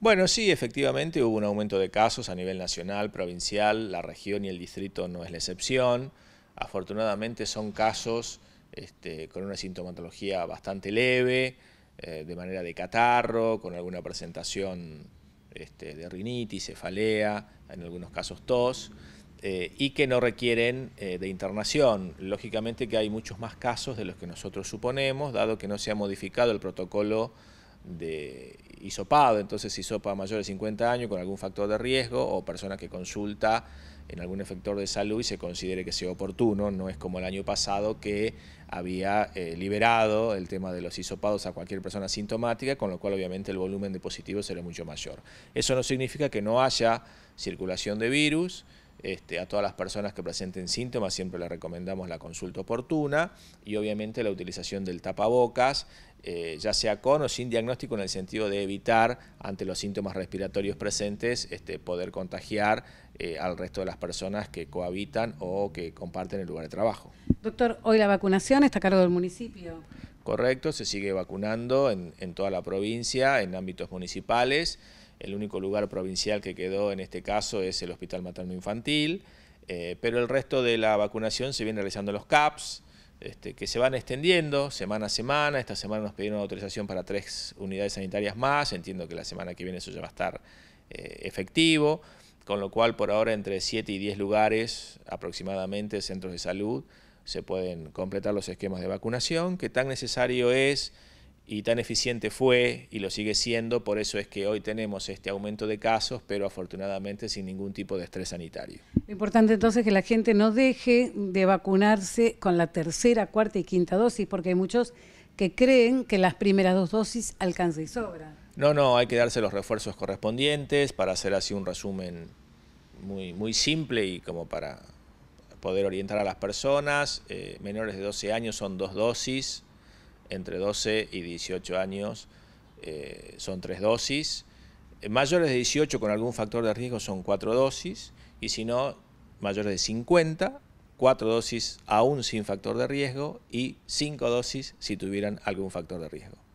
Bueno, sí, efectivamente hubo un aumento de casos a nivel nacional, provincial, la región y el distrito no es la excepción. Afortunadamente son casos este, con una sintomatología bastante leve, eh, de manera de catarro, con alguna presentación este, de rinitis, cefalea, en algunos casos tos, eh, y que no requieren eh, de internación. Lógicamente que hay muchos más casos de los que nosotros suponemos, dado que no se ha modificado el protocolo de hisopado, entonces hisopa mayor de 50 años con algún factor de riesgo o persona que consulta en algún efector de salud y se considere que sea oportuno, no es como el año pasado que había eh, liberado el tema de los hisopados a cualquier persona sintomática, con lo cual obviamente el volumen de positivos será mucho mayor. Eso no significa que no haya circulación de virus, este, a todas las personas que presenten síntomas siempre le recomendamos la consulta oportuna y obviamente la utilización del tapabocas, eh, ya sea con o sin diagnóstico en el sentido de evitar ante los síntomas respiratorios presentes este, poder contagiar eh, al resto de las personas que cohabitan o que comparten el lugar de trabajo. Doctor, hoy la vacunación está a cargo del municipio. Correcto, se sigue vacunando en toda la provincia, en ámbitos municipales. El único lugar provincial que quedó en este caso es el Hospital Materno Infantil, eh, pero el resto de la vacunación se viene realizando en los CAPS, este, que se van extendiendo semana a semana. Esta semana nos pidieron autorización para tres unidades sanitarias más. Entiendo que la semana que viene eso ya va a estar eh, efectivo. Con lo cual, por ahora, entre 7 y 10 lugares aproximadamente, centros de salud, se pueden completar los esquemas de vacunación, que tan necesario es y tan eficiente fue y lo sigue siendo, por eso es que hoy tenemos este aumento de casos, pero afortunadamente sin ningún tipo de estrés sanitario. Lo importante entonces es que la gente no deje de vacunarse con la tercera, cuarta y quinta dosis, porque hay muchos que creen que las primeras dos dosis alcanza y sobra. No, no, hay que darse los refuerzos correspondientes para hacer así un resumen muy, muy simple y como para poder orientar a las personas. Eh, menores de 12 años son dos dosis, entre 12 y 18 años eh, son tres dosis. Eh, mayores de 18 con algún factor de riesgo son cuatro dosis. Y si no, mayores de 50, cuatro dosis aún sin factor de riesgo y cinco dosis si tuvieran algún factor de riesgo.